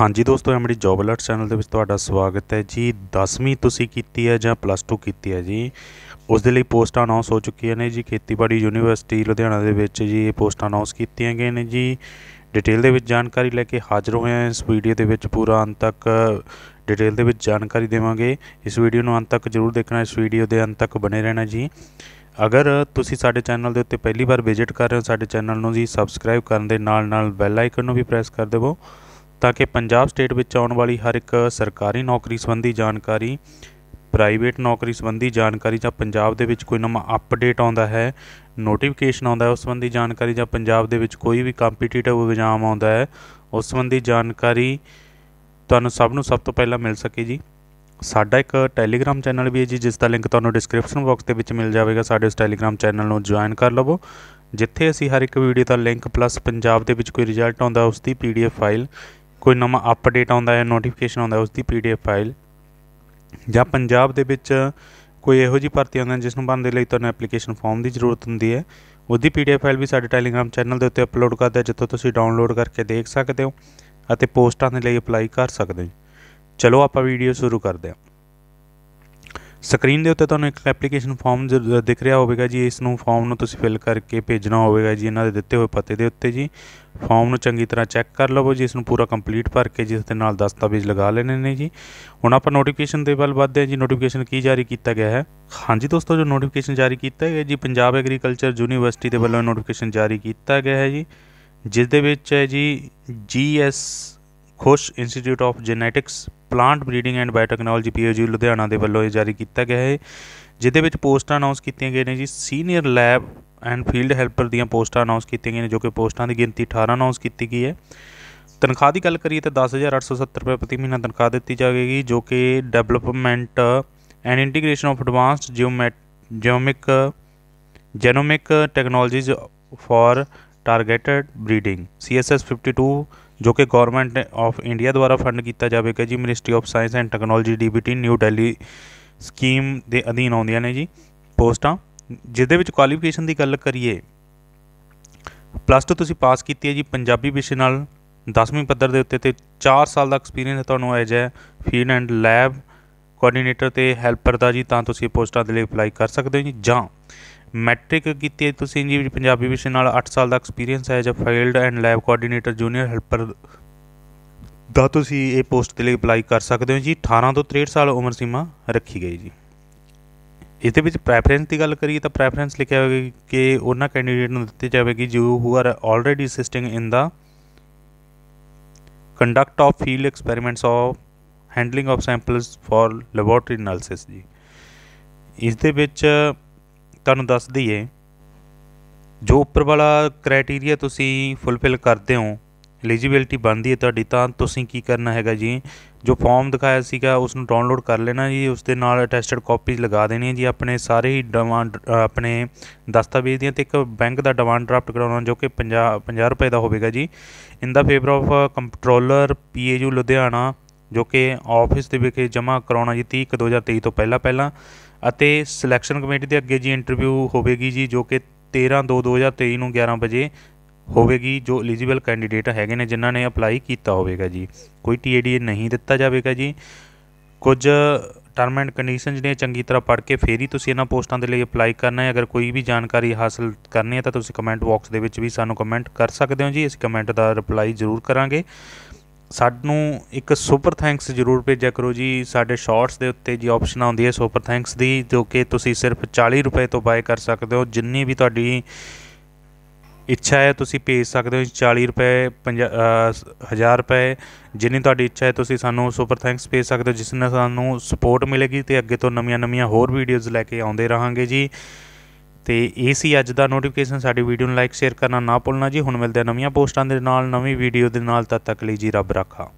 ਹਾਂਜੀ ਦੋਸਤੋ MD job alert channel ਦੇ ਵਿੱਚ ਤੁਹਾਡਾ ਸਵਾਗਤ ਹੈ ਜੀ 10ਵੀਂ ਤੁਸੀਂ ਕੀਤੀ ਹੈ ਜਾਂ ਪਲੱਸ 2 ਕੀਤੀ ਹੈ ਜੀ ਉਸ ਦੇ ਲਈ ਪੋਸਟਾਂ ਅਨਾਉਂਸ ਹੋ ਚੁੱਕੀਆਂ ਨੇ ਜੀ ਖੇਤੀਬਾੜੀ ਯੂਨੀਵਰਸਿਟੀ ਲੁਧਿਆਣਾ ਦੇ ਵਿੱਚ ਜੀ ਇਹ ਪੋਸਟਾਂ ਅਨਾਉਂਸ ਕੀਤੀਆਂ ਗਏ ਨੇ ਜੀ ਡਿਟੇਲ ਦੇ ਵਿੱਚ ਜਾਣਕਾਰੀ ਲੈ ਕੇ ਹਾਜ਼ਰ ਹੋਏ ਹਾਂ ਇਸ ਵੀਡੀਓ ਦੇ ਵਿੱਚ ਪੂਰਾ ਅੰਤ ਤੱਕ ਡਿਟੇਲ ਦੇ ਵਿੱਚ ਜਾਣਕਾਰੀ ਦੇਵਾਂਗੇ ਇਸ ਵੀਡੀਓ ਨੂੰ ਅੰਤ ਤੱਕ ਜ਼ਰੂਰ ਦੇਖਣਾ ਇਸ ਵੀਡੀਓ ਦੇ ਅੰਤ ਤੱਕ ਬਣੇ ਰਹਿਣਾ ਜੀ ਅਗਰ ਤੁਸੀਂ ਸਾਡੇ ਚੈਨਲ ਦੇ ਉੱਤੇ ਪਹਿਲੀ ਵਾਰ ਵਿਜ਼ਿਟ ਕਰ ਰਹੇ ਹੋ ਸਾਡੇ ਚੈਨਲ ਨੂੰ ਜੀ ਸਬਸਕ੍ਰਾਈਬ ਕਰਨ ਦੇ ਨਾਲ ਨਾਲ ਬੈਲ ਆਈਕਨ ਨੂੰ ਵੀ ਪ੍ਰੈਸ ਕਰ ਦੇਵੋ ਤਾਂ ਕਿ ਪੰਜਾਬ ਸਟੇਟ ਵਿੱਚ ਆਉਣ ਵਾਲੀ ਹਰ ਇੱਕ ਸਰਕਾਰੀ ਨੌਕਰੀ ਸੰਬੰਧੀ ਜਾਣਕਾਰੀ ਪ੍ਰਾਈਵੇਟ ਨੌਕਰੀ ਸੰਬੰਧੀ ਜਾਣਕਾਰੀ ਜਾਂ ਪੰਜਾਬ ਦੇ ਵਿੱਚ ਕੋਈ ਨਵਾਂ ਅਪਡੇਟ ਆਉਂਦਾ ਹੈ ਨੋਟੀਫਿਕੇਸ਼ਨ ਆਉਂਦਾ ਹੈ ਉਸ ਸੰਬੰਧੀ ਜਾਣਕਾਰੀ ਜਾਂ ਪੰਜਾਬ ਦੇ ਵਿੱਚ ਕੋਈ ਵੀ ਕੰਪੀਟੀਟਿਵ ਇਗਜ਼ਾਮ ਆਉਂਦਾ ਹੈ ਉਸ ਸੰਬੰਧੀ ਜਾਣਕਾਰੀ ਤੁਹਾਨੂੰ ਸਭ ਨੂੰ ਸਭ ਤੋਂ ਪਹਿਲਾਂ ਮਿਲ ਸਕੇ ਜੀ ਸਾਡਾ ਇੱਕ ਟੈਲੀਗ੍ਰam ਚੈਨਲ ਵੀ ਹੈ ਜੀ ਜਿਸ ਦਾ ਲਿੰਕ ਤੁਹਾਨੂੰ ਡਿਸਕ੍ਰਿਪਸ਼ਨ ਬਾਕਸ ਦੇ ਵਿੱਚ ਮਿਲ ਜਾਵੇਗਾ ਸਾਡੇ ਉਸ ਟੈਲੀਗ੍ਰam ਚੈਨਲ ਨੂੰ ਜੁਆਇਨ ਕਰ ਲਵੋ ਜਿੱਥੇ ਅਸੀਂ ਹਰ ਇੱਕ ਵੀਡੀਓ ਦਾ ਲਿੰਕ ਪਲੱਸ ਪੰਜਾਬ ਦੇ ਵਿੱਚ ਕੋਈ ਰਿਜ਼ਲਟ ਆਉਂਦਾ ਉਸ ਦੀ ਪੀਡੀਐਫ ਫਾਈਲ ਕੋਈ ਨਵਾਂ ਅਪਡੇਟ ਆਉਂਦਾ ਹੈ ਨੋਟੀਫਿਕੇਸ਼ਨ ਆਉਂਦਾ ਉਸ ਦੀ ਪੀਡੀਐਫ ਫਾਈਲ ਜਾਂ ਪੰਜਾਬ ਦੇ ਵਿੱਚ ਕੋਈ ਇਹੋ ਜੀ ਭਰਤੀ ਆਉਂਦਾ ਜਿਸ ਨੂੰ ਭਰਨ ਦੇ ਲਈ ਤੁਹਾਨੂੰ ਐਪਲੀਕੇਸ਼ਨ ਫਾਰਮ ਦੀ ਜ਼ਰੂਰਤ ਹੁੰਦੀ ਹੈ ਉਹਦੀ ਪੀਡੀਐਫ ਫਾਈਲ ਵੀ ਸਾਡੇ ਟੈਲੀਗ੍ਰਾਮ ਚੈਨਲ ਦੇ ਉੱਤੇ ਅਪਲੋਡ ਕਰਦੇ ਜਿੱਥੋਂ ਤੁਸੀਂ ਡਾਊਨਲੋਡ ਕਰਕੇ ਦੇਖ ਸਕਦੇ ਹੋ ਅਤੇ ਪੋਸਟਾਂ ਦੇ ਲਈ ਅਪਲਾਈ ਕਰ ਸਕਦੇ ਹੋ ਚਲੋ ਆਪਾਂ ਵੀਡੀਓ ਸ਼ੁਰੂ ਕਰਦੇ ਹਾਂ ਸਕਰੀਨ ਦੇ ਉੱਤੇ ਤੁਹਾਨੂੰ ਇੱਕ ਐਪਲੀਕੇਸ਼ਨ ਫਾਰਮ ਦਿਖ ਰਿਹਾ ਹੋਵੇਗਾ ਜੀ ਇਸ ਨੂੰ ਫਾਰਮ ਨੂੰ ਤੁਸੀਂ ਫਿਲ ਕਰਕੇ ਭੇਜਣਾ ਹੋਵੇਗਾ ਜੀ ਇਹਨਾਂ ਦੇ ਦਿੱਤੇ ਹੋਏ ਪਤੇ ਦੇ ਉੱਤੇ ਜੀ ਫਾਰਮ ਨੂੰ ਚੰਗੀ ਤਰ੍ਹਾਂ ਚੈੱਕ ਕਰ ਲਵੋ ਜੀ ਇਸ ਨੂੰ ਪੂਰਾ ਕੰਪਲੀਟ ਭਰ ਕੇ ਜਿਸ ਦੇ ਨਾਲ ਦਸਤਾਵੇਜ਼ ਲਗਾ ਲੈਣੇ ਨੇ ਜੀ ਹੁਣ ਆਪਾਂ ਨੋਟੀਫਿਕੇਸ਼ਨ ਦੇ ਵੱਲ ਵੱਧਦੇ ਹਾਂ ਜੀ ਨੋਟੀਫਿਕੇਸ਼ਨ ਕੀ ਜਾਰੀ ਕੀਤਾ ਗਿਆ ਹੈ ਹਾਂਜੀ ਦੋਸਤੋ ਜੋ ਨੋਟੀਫਿਕੇਸ਼ਨ ਜਾਰੀ ਕੀਤਾ ਗਿਆ ਜੀ ਪੰਜਾਬ ਐਗਰੀਕਲਚਰ ਯੂਨੀਵਰਸਿਟੀ ਦੇ ਵੱਲੋਂ ਨੋਟੀਫਿਕੇਸ਼ਨ ਜਾਰੀ ਕੀਤਾ ਗਿਆ ਹੈ ਜੀ ਜਿਸ ਦੇ ਵਿੱਚ ਹੈ ਜੀ GS Khush institute of genetics plant breeding and biotechnology POG Ludhiana ਦੇ ਵੱਲੋਂ ਇਹ ਜਾਰੀ ਕੀਤਾ ਗਿਆ ਹੈ ਜਿਹਦੇ ਵਿੱਚ ਪੋਸਟਾਂ ਅਨਾਉਂਸ ਕੀਤੀਆਂ ਗਈਆਂ ਨੇ ਜੀ senior lab and field helper ਦੀਆਂ ਪੋਸਟਾਂ ਅਨਾਉਂਸ ਕੀਤੀਆਂ ਗਈਆਂ ਨੇ ਜੋ ਕਿ ਪੋਸਟਾਂ ਦੀ ਗਿਣਤੀ 18 ਅਨਾਉਂਸ ਕੀਤੀ ਗਈ ਹੈ ਤਨਖਾਹ ਦੀ ਗੱਲ ਕਰੀਏ ਤਾਂ 10870 ਰੁਪਏ ਪ੍ਰਤੀ ਮਹੀਨਾ ਤਨਖਾਹ ਦਿੱਤੀ ਜਾਵੇਗੀ ਜੋ ਕਿ development and integration of advanced genomic genomic technologies for targeted breeding CSS 52 ਜੋ ਕਿ ਗਵਰਨਮੈਂਟ ਆਫ ਇੰਡੀਆ ਦੁਆਰਾ ਫੰਡ ਕੀਤਾ ਜਾਵੇਗਾ ਜੀ ministry of science and technology DBT new Delhi scheme ਦੇ ਅਧੀਨ ਆਉਂਦੀਆਂ ਨੇ ਜੀ ਪੋਸਟਾਂ ਜਿਸ ਵਿੱਚ ਕੁਆਲੀਫਿਕੇਸ਼ਨ ਦੀ ਗੱਲ ਕਰੀਏ ਪਲੱਸ 2 ਤੁਸੀਂ ਪਾਸ ਕੀਤੀ ਹੈ ਜੀ ਪੰਜਾਬੀ ਵਿਸ਼ੇ ਨਾਲ 10ਵੀਂ ਪੱਧਰ ਦੇ ਉੱਤੇ ਤੇ 4 ਸਾਲ ਦਾ ਐਕਸਪੀਰੀਅੰਸ ਤੁਹਾਨੂੰ ਹੈ ਹੈ ਫੀਲਡ ਐਂਡ ਲੈਬ ਕੋਆਰਡੀਨੇਟਰ ਤੇ ਹੈਲਪਰ ਦਾ ਜੀ ਤਾਂ ਤੁਸੀਂ ਪੋਸਟਾਂ ਦੇ ਲਈ ਅਪਲਾਈ ਕਰ ਸਕਦੇ ਹੋ ਜੀ ਜਾਂ ਮੈਟ੍ਰਿਕ ਕੀਤੀ ਹੈ ਤੁਸੀਂ ਜੀ ਪੰਜਾਬੀ ਵਿਸ਼ੇ ਨਾਲ 8 ਸਾਲ ਦਾ ਐਕਸਪੀਰੀਅੰਸ ਹੈ ਜਾਂ field and lab coordinator junior helper ਦਾ ਤੁਸੀਂ ਇਹ ਪੋਸਟ ਦੇ ਲਈ ਅਪਲਾਈ ਕਰ ਸਕਦੇ ਹੋ ਜੀ 18 ਤੋਂ 63 ਸਾਲ ਉਮਰ ਸੀਮਾ ਰੱਖੀ ਗਈ ਜੀ ਇਸ ਦੇ ਵਿੱਚ ਪ੍ਰੈਫਰੈਂਸ ਦੀ ਗੱਲ ਕਰੀਏ ਤਾਂ ਪ੍ਰੈਫਰੈਂਸ ਲਿਖਿਆ ਹੋਵੇਗਾ ਕਿ ਉਹਨਾਂ ਕੈਂਡੀਡੇਟ ਨੂੰ ਦਿੱਤੀ ਜਾਵੇਗੀ ਜੋ who are already assisting in the conduct of field experiments of handling of samples for laboratory analysis ਜੀ ਇਸ ਦੇ ਵਿੱਚ ਤੁਹਾਨੂੰ ਦੱਸ ਦਈਏ ਜੋ ਉੱਪਰ ਵਾਲਾ ਕ੍ਰਾਈਟੇਰੀਆ ਤੁਸੀਂ ਫੁੱਲਫਿਲ ਕਰਦੇ ਹੋ ਐਲੀਜੀਬਿਲਟੀ ਬਣਦੀ ਹੈ ਤੁਹਾਡੀ ਤਾਂ ਤੁਸੀਂ ਕੀ ਕਰਨਾ ਹੈਗਾ ਜੀ ਜੋ ਫਾਰਮ ਦਿਖਾਇਆ ਸੀਗਾ ਉਸ ਨੂੰ ਡਾਊਨਲੋਡ ਕਰ ਲੈਣਾ ਜੀ ਉਸ ਦੇ ਨਾਲ ਅਟੈਸਟਡ ਕਾਪੀਜ਼ ਲਗਾ ਦੇਣੀ ਜੀ ਆਪਣੇ ਸਾਰੇ ਹੀ ਡਿਮਾਂਡ ਆਪਣੇ ਦਸਤਾਵੇਜ਼ ਦੀਆਂ ਤੇ ਇੱਕ ਬੈਂਕ ਦਾ ਡਿਮਾਂਡ ਡਰਾਫਟ ਕਰਾਉਣਾ ਜੋ ਕਿ 50 50 ਰੁਪਏ ਦਾ ਹੋਵੇਗਾ ਜੀ in the favour of controller PAU Ludhiana ਜੋ ਕਿ ਆਫਿਸ ਦੇ ਵਿਖੇ ਜਮ੍ਹਾਂ ਕਰਾਉਣਾ ਜੀ 30 2023 ਤੋਂ ਪਹਿਲਾਂ ਪਹਿਲਾਂ ਅਤੇ ਸਿਲੈਕਸ਼ਨ ਕਮੇਟੀ ਦੇ ਅੱਗੇ ਜੀ ਇੰਟਰਵਿਊ ਹੋਵੇਗੀ ਜੀ ਜੋ ਕਿ 13 2 2023 ਨੂੰ 11 ਵਜੇ ਹੋਵੇਗੀ ਜੋ ਐਲੀਜੀਬਲ ਕੈਂਡੀਡੇਟ ਹੈਗੇ ਨੇ ਜਿਨ੍ਹਾਂ ਨੇ ਅਪਲਾਈ ਕੀਤਾ ਹੋਵੇਗਾ ਜੀ ਕੋਈ ਟੀਏਡੀ ਨਹੀਂ ਦਿੱਤਾ ਜਾਵੇਗਾ ਜੀ ਕੁਝ ਟਰਮ ਐਂਡ ਕੰਡੀਸ਼ਨਸ ਨੇ ਚੰਗੀ ਤਰ੍ਹਾਂ ਪੜ੍ਹ ਕੇ ਫੇਰ ਹੀ ਤੁਸੀਂ ਇਹਨਾਂ ਪੋਸਟਾਂ ਦੇ ਲਈ ਅਪਲਾਈ ਕਰਨਾ ਹੈ ਅਗਰ ਕੋਈ ਵੀ ਜਾਣਕਾਰੀ ਹਾਸਲ ਕਰਨੀ ਹੈ ਤਾਂ ਤੁਸੀਂ ਕਮੈਂਟ ਬਾਕਸ ਦੇ ਵਿੱਚ ਵੀ ਸਾਨੂੰ ਕਮੈਂਟ ਕਰ ਸਕਦੇ ਹੋ ਜੀ ਇਸ ਕਮੈਂਟ ਦਾ ਰਿਪਲਾਈ ਜ਼ਰੂਰ ਕਰਾਂਗੇ ਸਾਨੂੰ ਇੱਕ ਸੁਪਰ ਥੈਂਕਸ ਜ਼ਰੂਰ ਭੇਜਿਆ ਕਰੋ ਜੀ ਸਾਡੇ ਸ਼ਾਰਟਸ ਦੇ ਉੱਤੇ ਜੀ ਆਪਸ਼ਨ ਆਉਂਦੀ ਹੈ ਸੁਪਰ ਥੈਂਕਸ ਦੀ ਜੋ ਕਿ ਤੁਸੀਂ ਸਿਰਫ 40 ਰੁਪਏ ਤੋਂ ਬਾਏ ਕਰ ਸਕਦੇ ਹੋ ਜਿੰਨੀ ਵੀ ਤੁਹਾਡੀ ਇੱਛਾ ਹੈ ਤੁਸੀਂ ਭੇਜ ਸਕਦੇ ਹੋ 40 ਰੁਪਏ 5000 ਰੁਪਏ ਜਿੰਨੀ ਤੁਹਾਡੀ ਇੱਛਾ ਹੈ ਤੁਸੀਂ ਸਾਨੂੰ ਸੁਪਰ ਥੈਂਕਸ ਭੇਜ ਸਕਦੇ ਹੋ ਜਿਸ ਨਾਲ ਸਾਨੂੰ ਸਪੋਰਟ ਮਿਲੇਗੀ ਤੇ ਅੱਗੇ ਤੋਂ ਨਵੀਆਂ-ਨਵੀਆਂ ਹੋਰ ਵੀਡੀਓਜ਼ ਲੈ ਕੇ ਆਉਂਦੇ ਰਹਾਂਗੇ ਜੀ ਤੇ ਇਹ ਸੀ ਅੱਜ ਦਾ ਨੋਟੀਫਿਕੇਸ਼ਨ ਸਾਡੀ ਵੀਡੀਓ ਨੂੰ ਲਾਈਕ ਸ਼ੇਅਰ ਕਰਨਾ ਨਾ ਭੁੱਲਣਾ ਜੀ ਹੁਣ ਮਿਲਦੇ ਆ ਨਵੀਆਂ ਪੋਸਟਾਂ ਦੇ ਨਾਲ ਨਵੀਂ ਵੀਡੀਓ ਦੇ ਨਾਲ ਤਦ ਤੱਕ ਲਈ ਜੀ ਰੱਬ ਰਾਖਾ